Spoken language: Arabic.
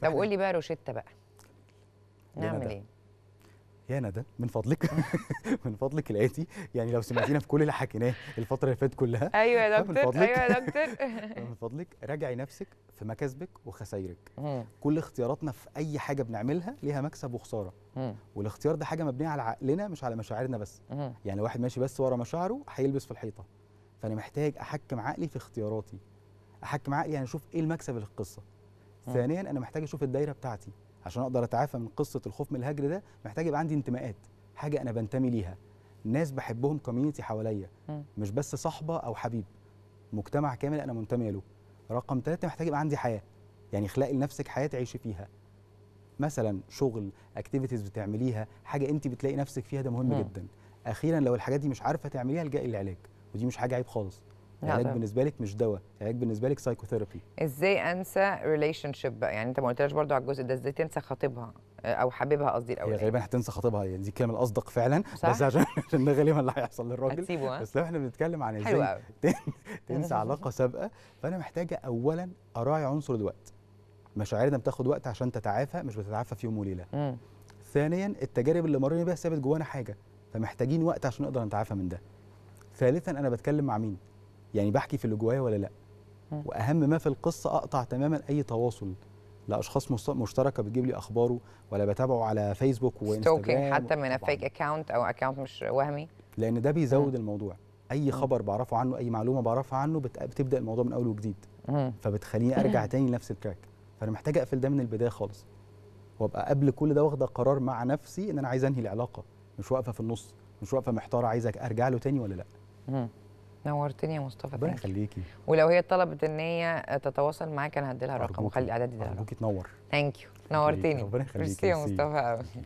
طب قول لي بقى روشته بقى نعمل ايه يا ندى من فضلك من فضلك الاتي يعني لو سمعتينا في كل اللي حكيناه الفتره اللي فاتت كلها ايوه يا دكتور ايوه يا دكتور من فضلك راجعي نفسك في مكاسبك وخسايرك كل اختياراتنا في اي حاجه بنعملها ليها مكسب وخساره والاختيار ده حاجه مبنيه على عقلنا مش على مشاعرنا بس يعني واحد ماشي بس ورا مشاعره هيلبس في الحيطه فانا محتاج احكم عقلي في اختياراتي احكم عقلي يعني اشوف ايه المكسب اللي في القصه ثانيا انا محتاج اشوف الدايره بتاعتي عشان اقدر اتعافى من قصه الخوف من الهجر ده محتاج يبقى عندي انتماءات حاجه انا بنتمي ليها ناس بحبهم كوميونتي حواليا مش بس صاحبه او حبيب مجتمع كامل انا منتمي له رقم ثلاثة محتاج يبقى عندي حياه يعني اخلقي لنفسك حياه تعيشي فيها مثلا شغل اكتيفيتيز بتعمليها حاجه انت بتلاقي نفسك فيها ده مهم م. جدا اخيرا لو الحاجات دي مش عارفه تعمليها الجاي للعلاج ودي مش حاجه عيب خالص العلاج بالنسبه لك مش دواء العلاج بالنسبه لك سايكوثيرابي ازاي انسى ريليشن شيب يعني انت ما قلتلاش برده على الجزء ده ازاي تنسى خطيبها آه، او حبيبها قصدي الاول هي غالبا هتنسى خطيبها يعني دي الكلمه الاصدق فعلا صح؟ بس عشان عشان ده غالبا اللي هيحصل للراجل هتسيبه بس لو احنا بنتكلم عن ازاي تنسى علاقه سابقه فانا محتاجه اولا اراعي عنصر الوقت مشاعرنا بتاخد وقت عشان تتعافى مش بتتعافى في يوم وليله ثانيا التجارب اللي مرينا بيها سابت جوانا حاجه فمحتاجين وقت عشان نقدر نتعافى من ده ثالثا انا بتكلم مع مين يعني بحكي في اللي جوايا ولا لا واهم ما في القصه اقطع تماما اي تواصل لاشخاص مشتركه بتجيب لي اخباره ولا بتابعه على فيسبوك وانستغرام حتى من فيك اكونت او اكونت مش وهمي لان ده بيزود م. الموضوع اي خبر بعرفه عنه اي معلومه بعرفها عنه بتبدا الموضوع من اول وجديد فبتخليني ارجع تاني لنفس التراك فانا محتاج اقفل ده من البدايه خالص وابقى قبل كل ده واخده قرار مع نفسي ان انا عايز انهي العلاقه مش واقفه في النص مش واقفه محتاره عايزك ارجع له تاني ولا لا نورتني يا مصطفى ربنا يخليكي ولو هي طلبت ان هي تتواصل معاك انا هدي لها رقم وخلي اعدادي ده رقم ارجوكي تنور ثانك يو نورتني ربنا يخليكي ميرسي يا مصطفى قوي